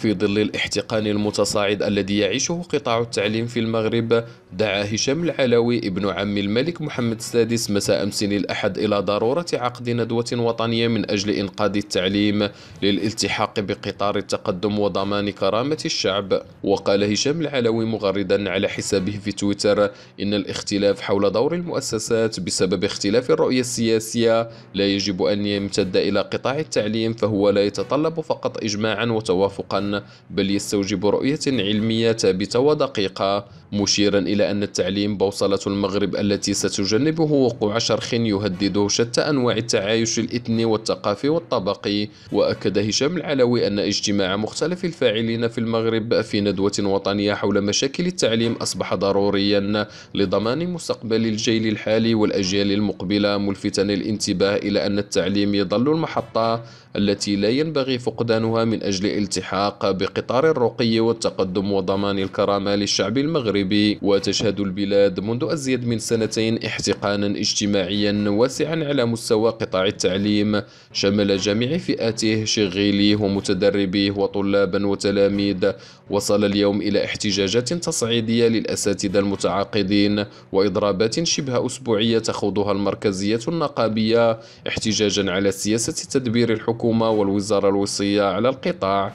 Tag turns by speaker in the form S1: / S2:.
S1: في ظل الاحتقان المتصاعد الذي يعيشه قطاع التعليم في المغرب دعا هشام العلوي ابن عم الملك محمد السادس مساء أمس الأحد إلى ضرورة عقد ندوة وطنية من أجل إنقاذ التعليم للالتحاق بقطار التقدم وضمان كرامة الشعب وقال هشام العلوي مغردا على حسابه في تويتر إن الاختلاف حول دور المؤسسات بسبب اختلاف الرؤية السياسية لا يجب أن يمتد إلى قطاع التعليم فهو لا يتطلب فقط إجماعا وتوافقا بل يستوجب رؤية علمية ثابتة ودقيقة مشيرا إلى أن التعليم بوصلة المغرب التي ستجنبه وقوع شرخ يهدد شتى أنواع التعايش الإثني والثقافي والطبقي وأكد هشام العلوي أن اجتماع مختلف الفاعلين في المغرب في ندوة وطنية حول مشاكل التعليم أصبح ضروريا لضمان مستقبل الجيل الحالي والأجيال المقبلة ملفتا الانتباه إلى أن التعليم يظل المحطة التي لا ينبغي فقدانها من أجل الالتحاق بقطار الرقي والتقدم وضمان الكرامة للشعب المغربي المغربي وتشهد البلاد منذ أزيد من سنتين احتقانا اجتماعيا واسعا على مستوى قطاع التعليم شمل جميع فئاته شغيليه ومتدربيه وطلابا وتلاميذ وصل اليوم إلى احتجاجات تصعيدية للأساتذة المتعاقدين وإضرابات شبه أسبوعية تخوضها المركزية النقابية احتجاجا على سياسة تدبير الحكومة والوزارة الوصية على القطاع